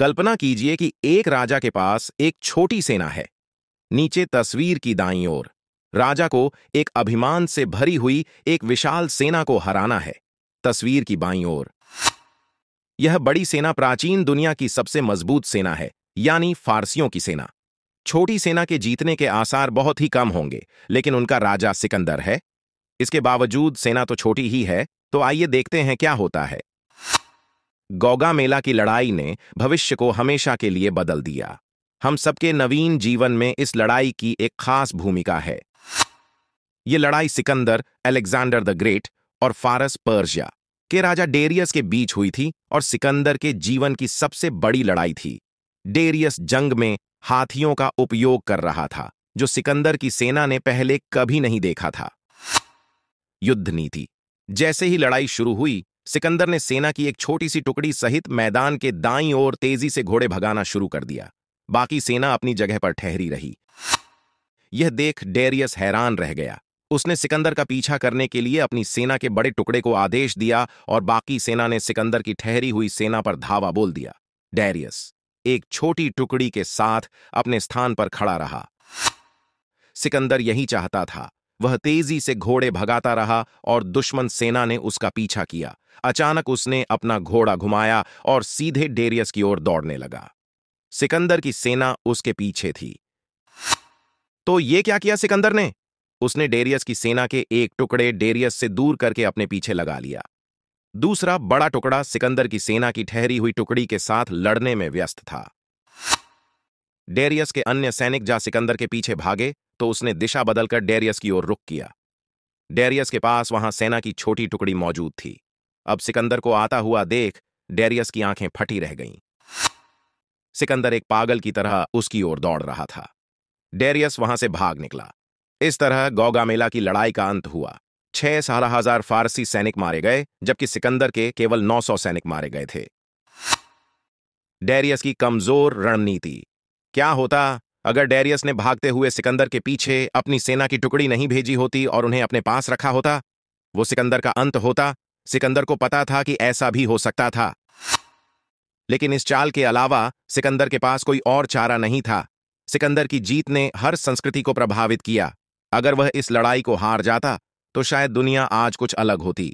कल्पना कीजिए कि एक राजा के पास एक छोटी सेना है नीचे तस्वीर की दाई ओर राजा को एक अभिमान से भरी हुई एक विशाल सेना को हराना है तस्वीर की बाई ओर यह बड़ी सेना प्राचीन दुनिया की सबसे मजबूत सेना है यानी फारसियों की सेना छोटी सेना के जीतने के आसार बहुत ही कम होंगे लेकिन उनका राजा सिकंदर है इसके बावजूद सेना तो छोटी ही है तो आइए देखते हैं क्या होता है गौगा मेला की लड़ाई ने भविष्य को हमेशा के लिए बदल दिया हम सबके नवीन जीवन में इस लड़ाई की एक खास भूमिका है ये लड़ाई सिकंदर अलेक्जेंडर द ग्रेट और फारस पर्जिया के राजा डेरियस के बीच हुई थी और सिकंदर के जीवन की सबसे बड़ी लड़ाई थी डेरियस जंग में हाथियों का उपयोग कर रहा था जो सिकंदर की सेना ने पहले कभी नहीं देखा था युद्ध नीति जैसे ही लड़ाई शुरू हुई सिकंदर ने सेना की एक छोटी सी टुकड़ी सहित मैदान के दाई ओर तेजी से घोड़े भगाना शुरू कर दिया बाकी सेना अपनी जगह पर ठहरी रही यह देख डेरियस हैरान रह गया उसने सिकंदर का पीछा करने के लिए अपनी सेना के बड़े टुकड़े को आदेश दिया और बाकी सेना ने सिकंदर की ठहरी हुई सेना पर धावा बोल दिया डेरियस एक छोटी टुकड़ी के साथ अपने स्थान पर खड़ा रहा सिकंदर यही चाहता था वह तेजी से घोड़े भगाता रहा और दुश्मन सेना ने उसका पीछा किया अचानक उसने अपना घोड़ा घुमाया और सीधे डेरियस की ओर दौड़ने लगा सिकंदर की सेना उसके पीछे थी तो ये क्या किया सिकंदर ने उसने डेरियस की सेना के एक टुकड़े डेरियस से दूर करके अपने पीछे लगा लिया दूसरा बड़ा टुकड़ा सिकंदर की सेना की ठहरी हुई टुकड़ी के साथ लड़ने में व्यस्त था डेरियस के अन्य सैनिक जा सिकंदर के पीछे भागे तो उसने दिशा बदलकर डेरियस की ओर रुख किया डेरियस के पास वहां सेना की छोटी टुकड़ी मौजूद थी अब सिकंदर को आता हुआ देख डेरियस की आंखें फटी रह गईं सिकंदर एक पागल की तरह उसकी ओर दौड़ रहा था डेरियस वहां से भाग निकला इस तरह गौगामेला की लड़ाई का अंत हुआ छह सारह हजार फारसी सैनिक मारे गए जबकि सिकंदर के केवल 900 सैनिक मारे गए थे डेरियस की कमजोर रणनीति क्या होता अगर डेरियस ने भागते हुए सिकंदर के पीछे अपनी सेना की टुकड़ी नहीं भेजी होती और उन्हें अपने पास रखा होता वो सिकंदर का अंत होता सिकंदर को पता था कि ऐसा भी हो सकता था लेकिन इस चाल के अलावा सिकंदर के पास कोई और चारा नहीं था सिकंदर की जीत ने हर संस्कृति को प्रभावित किया अगर वह इस लड़ाई को हार जाता तो शायद दुनिया आज कुछ अलग होती